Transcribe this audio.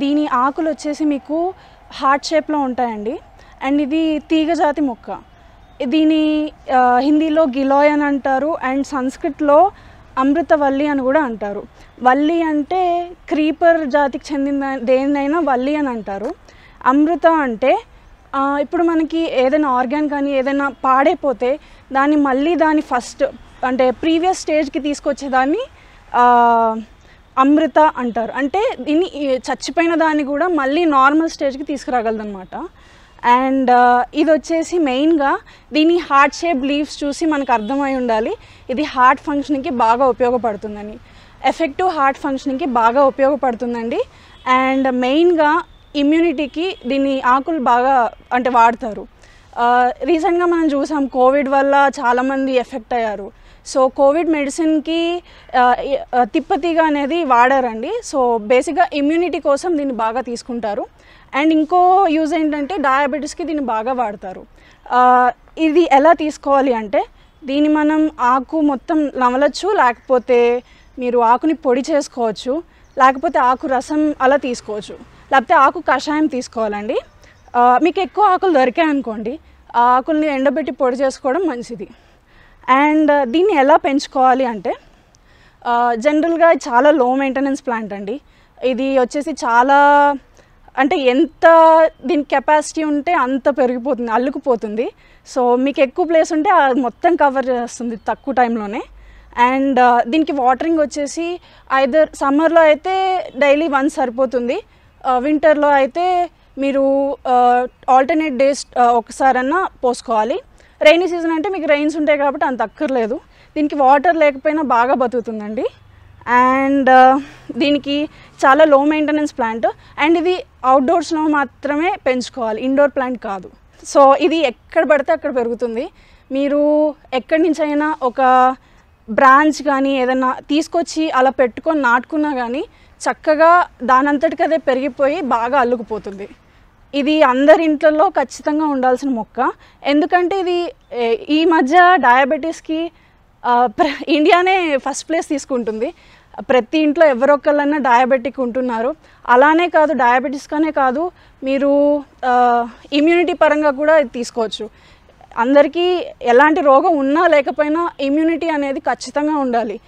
దీని ఆకులు వచ్చేసి మీకు హార్ట్ షేప్లో ఉంటాయండి అండ్ ఇది తీగజాతి మొక్క దీని హిందీలో గిలోయ్ అని అంటారు అండ్ సంస్కృత్లో అమృత వల్లి అని కూడా అంటారు వల్లి అంటే క్రీపర్ జాతికి చెందిన దేనినైనా వల్లి అని అంటారు అమృత అంటే ఇప్పుడు మనకి ఏదైనా ఆర్గాన్ కానీ ఏదైనా పాడైపోతే దాన్ని మళ్ళీ దాని ఫస్ట్ అంటే ప్రీవియస్ స్టేజ్కి తీసుకొచ్చేదాన్ని అమృత అంటారు అంటే దీన్ని చచ్చిపోయిన దాన్ని కూడా మళ్ళీ నార్మల్ స్టేజ్కి తీసుకురాగలదనమాట అండ్ uh, ఇది వచ్చేసి మెయిన్గా దీని హార్ట్ షేప్ లీవ్స్ చూసి మనకు అర్థమై ఉండాలి ఇది హార్ట్ ఫంక్షన్కి బాగా ఉపయోగపడుతుందని ఎఫెక్టివ్ హార్ట్ ఫంక్షన్కి బాగా ఉపయోగపడుతుందండి అండ్ మెయిన్గా ఇమ్యూనిటీకి దీని ఆకులు బాగా అంటే వాడతారు రీసెంట్గా uh, మనం చూసాం కోవిడ్ వల్ల చాలామంది ఎఫెక్ట్ అయ్యారు సో కోవిడ్ మెడిసిన్కి తిప్పతీగా అనేది వాడారండి సో బేసిక్గా ఇమ్యూనిటీ కోసం దీన్ని బాగా తీసుకుంటారు అండ్ ఇంకో యూజ్ ఏంటంటే డయాబెటీస్కి దీన్ని బాగా వాడతారు ఇది ఎలా తీసుకోవాలి అంటే దీన్ని మనం ఆకు మొత్తం నమలచ్చు లేకపోతే మీరు ఆకుని పొడి చేసుకోవచ్చు లేకపోతే ఆకు రసం అలా తీసుకోవచ్చు లేకపోతే ఆకు కషాయం తీసుకోవాలండి మీకు ఎక్కువ ఆకులు దొరికాయనుకోండి ఆ ఆకుల్ని ఎండబెట్టి పొడి చేసుకోవడం మంచిది అండ్ uh, దీన్ని ఎలా పెంచుకోవాలి అంటే uh, జనరల్గా చాలా లో మెయింటెనెన్స్ ప్లాంట్ అండి ఇది వచ్చేసి చాలా అంటే ఎంత దీని కెపాసిటీ ఉంటే అంత పెరిగిపోతుంది అల్లుకుపోతుంది సో మీకు ఎక్కువ ప్లేస్ ఉంటే అది మొత్తం కవర్ చేస్తుంది తక్కువ టైంలోనే అండ్ uh, దీనికి వాటరింగ్ వచ్చేసి ఐదర్ సమ్మర్లో అయితే డైలీ వన్స్ సరిపోతుంది వింటర్లో అయితే మీరు ఆల్టర్నేట్ డేస్ ఒకసారన్నా పోసుకోవాలి రైనీ సీజన్ అంటే మీకు రైన్స్ ఉంటాయి కాబట్టి అంత అక్కర్లేదు దీనికి వాటర్ లేకపోయినా బాగా బతుకుతుందండి అండ్ దీనికి చాలా లో మెయింటెనెన్స్ ప్లాంట్ అండ్ ఇది అవుట్డోర్స్లో మాత్రమే పెంచుకోవాలి ఇండోర్ ప్లాంట్ కాదు సో ఇది ఎక్కడ పడితే అక్కడ పెరుగుతుంది మీరు ఎక్కడి నుంచైనా ఒక బ్రాంచ్ కానీ ఏదైనా తీసుకొచ్చి అలా పెట్టుకొని నాటుకున్నా కానీ చక్కగా దానంతటికదే పెరిగిపోయి బాగా అల్లుకుపోతుంది ఇది అందరి ఇంట్లో ఖచ్చితంగా ఉండాల్సిన మొక్క ఎందుకంటే ఇది ఈ మధ్య డయాబెటీస్కి ఇండియానే ఫస్ట్ ప్లేస్ తీసుకుంటుంది ప్రతి ఇంట్లో ఎవరొక్కళ్ళన్నా డయాబెటిక్ ఉంటున్నారు అలానే కాదు డయాబెటీస్గానే కాదు మీరు ఇమ్యూనిటీ పరంగా కూడా తీసుకోవచ్చు అందరికీ ఎలాంటి రోగం ఉన్నా లేకపోయినా ఇమ్యూనిటీ అనేది ఖచ్చితంగా ఉండాలి